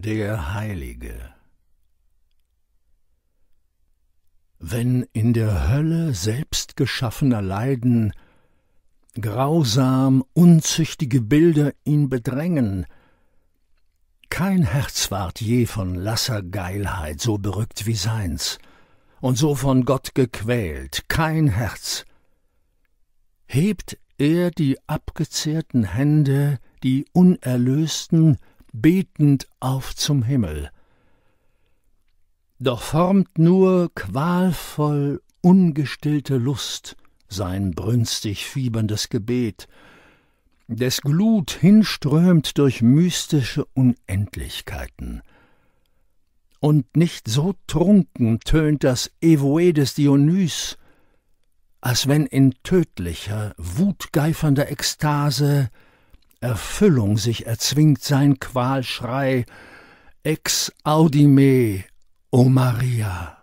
Der Heilige Wenn in der Hölle selbstgeschaffener Leiden grausam unzüchtige Bilder ihn bedrängen, kein Herz ward je von lasser Geilheit so berückt wie seins, und so von Gott gequält, kein Herz. Hebt er die abgezehrten Hände, die Unerlösten, betend auf zum Himmel. Doch formt nur qualvoll ungestillte Lust sein brünstig fieberndes Gebet, des Glut hinströmt durch mystische Unendlichkeiten. Und nicht so trunken tönt das Evoe des Dionys, als wenn in tödlicher, wutgeifernder Ekstase Erfüllung sich erzwingt sein Qualschrei, Ex Audime, me, o Maria.